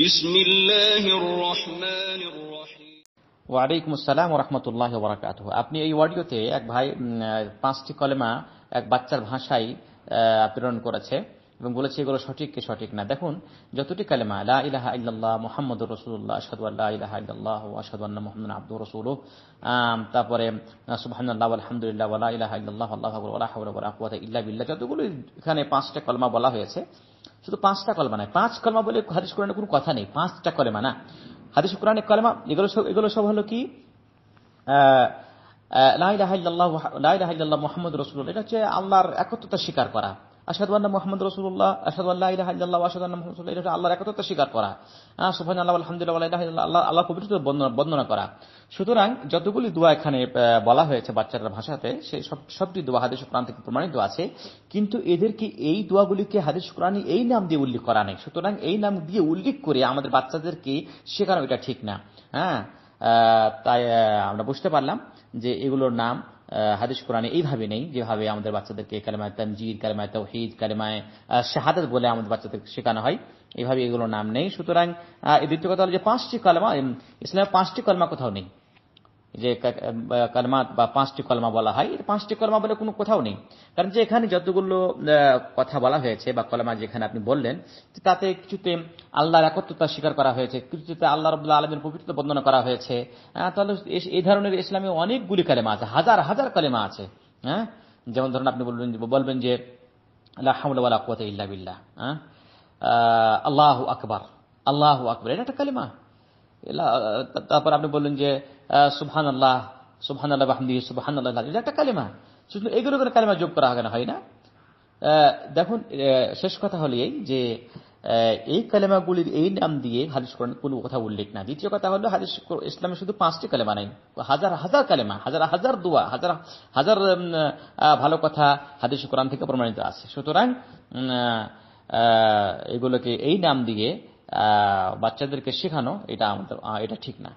ওয়ালাইকুম আসসালাম রহমতুল্লাহ বরাকাত আপনি এই অডিওতে এক ভাই পাঁচটি কলেমা এক বাচ্চার ভাষায় প্রেরণ করেছে এবং বলেছে এগুলো সঠিক কি সঠিক না দেখুন যতটি কালেমা লা ইলাহা ইল্লাল্লাহ মোহাম্মদ রসুল্লাহ আসাদু আল্লাহ ইলাহা ইল্লাল্লাহ আসাদু আল্লাহ মোহাম্মদ আব্দুর রসুল তারপরে সুবাহান্লাহ আলহামদুলিল্লাহ আলা ইলাহা ইল্লাল্লাহ আল্লাহ ওলা ইল্লা বিল্লাহ যতগুলো এখানে পাঁচটা কলমা বলা হয়েছে শুধু পাঁচটা কলমা নয় পাঁচ কলমা বলে হাদিস কোরআনে কোনো কথা নেই পাঁচটা কলেমা না হাদিস কোরআনে কলেমা এগুলো সব এগুলো সব হলো কি মোহাম্মদ রসুল্লাহ এটা হচ্ছে আল্লাহর একত্রতা স্বীকার করা আসাদান্না মোহাম্মদ রসুল্লাহ আসাদাল্লাহ ইহাল্লাহ আসাদান্না মোহাম্মদ এটা হচ্ছে আল্লাহর একত্রতা স্বীকার করা সুফান আল্লাহ আলহামদুলিল্লাহ আল্লাহ আল্লাহ পবিত্র বর্ণনা করা সুতরাং যতগুলি দোয়া এখানে বলা হয়েছে বাচ্চাটার ভাষাতে সেই সবটি দোয়া হাদিস কোরআন থেকে প্রমাণিত আছে কিন্তু এদেরকে এই দোয়াগুলিকে হাদিস কোরআন এই নাম দিয়ে উল্লেখ করা নেই সুতরাং এই নাম দিয়ে উল্লেখ করে আমাদের বাচ্চাদেরকে শেখানো এটা ঠিক না হ্যাঁ তাই আমরা বুঝতে পারলাম যে এগুলোর নাম হাদিস কোরআনে এইভাবে নেই যেভাবে আমাদের বাচ্চাদেরকে কালেমায় তানজির কালেমায় তৌহিদ কালেমায় শাহাদত বলে আমাদের বাচ্চাদেরকে শেখানো হয় এভাবে এগুলোর নাম নেই সুতরাং এই দ্বিতীয় কথা হল যে পাঁচটি কলমা ইসলামের পাঁচটি কলমা কোথাও নেই যে কালমা বা পাঁচটি কলমা বলা হয় এর পাঁচটি কলমা বলে কোনো কোথাও নেই কারণ যে এখানে যতগুলো কথা বলা হয়েছে বা কলমা যেখানে আপনি বললেন তাতে কিছুতে আল্লাহর একত্রতা স্বীকার করা হয়েছে কিছুতে আল্লাহ রবুল্লাহ আলমের পবিত্র বন্দনা করা হয়েছে তাহলে এই ধরনের ইসলামে অনেকগুলি কালেমা আছে হাজার হাজার কালেমা আছে হ্যাঁ যেমন ধরুন আপনি বলবেন বলবেন যে আল্লাহ ইল্লা বিল্লাহ আল্লাহ আকবর আল্লাহ আকবর এটা একটা কালেমা তারপর আপনি বললেন যে সুহান আল্লাহ সুহান আল্লাহ বাহমদি সুহান আল্লাহ এটা একটা কালিমা শুধু এগুলো করে কালিমা যোগ করা হবে না হয় না দেখুন শেষ কথা হলো এই যে এই কালেমাগুলির এই নাম দিয়ে হাদিস করেন কোনো কথা উল্লেখ না দ্বিতীয় কথা হলো হাদিস ইসলামে শুধু পাঁচটি কালেমা নাই হাজার হাজার কালেমা হাজার হাজার দোয়া হাজার হাজার ভালো কথা হাদিস কোরআন থেকে প্রমাণিত আছে সুতরাং এগুলোকে এই নাম দিয়ে বাচ্চাদেরকে শেখানো এটা আমাদের এটা ঠিক না